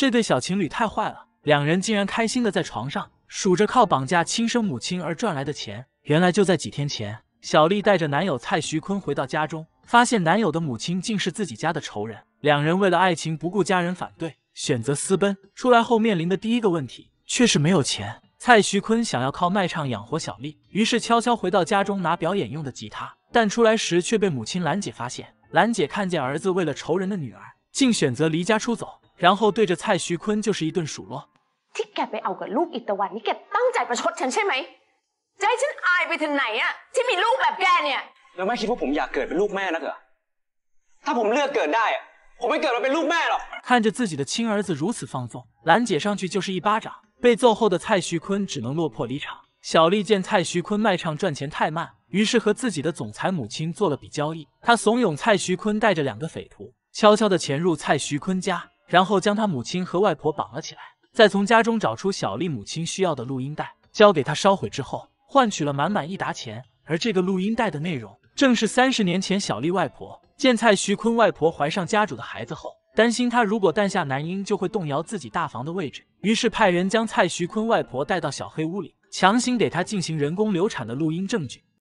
这对小情侣太坏了，两人竟然开心的在床上数着靠绑架亲生母亲而赚来的钱。原来就在几天前，小丽带着男友蔡徐坤回到家中，发现男友的母亲竟是自己家的仇人。两人为了爱情不顾家人反对，选择私奔。出来后面临的第一个问题却是没有钱。蔡徐坤想要靠卖唱养活小丽，于是悄悄回到家中拿表演用的吉他，但出来时却被母亲兰姐发现。兰姐看见儿子为了仇人的女儿，竟选择离家出走。然后对着蔡徐坤就是一顿数落。你自己的个儿子，如此放你敢，姐上去就是一巴掌。被揍我的蔡徐坤只能落魄我真小我真蔡徐坤没。唱真没。太慢，没。是和自己的没。裁母没。做了没。交易。没。怂恿蔡徐坤没。我真没。匪徒悄悄真没。入蔡徐坤家。然后将他母亲和外婆绑了起来，再从家中找出小丽母亲需要的录音带，交给他烧毁之后，换取了满满一沓钱。而这个录音带的内容，正是三十年前小丽外婆见蔡徐坤外婆怀上家主的孩子后，担心他如果诞下男婴就会动摇自己大房的位置，于是派人将蔡徐坤外婆带到小黑屋里，强行给他进行人工流产的录音证据。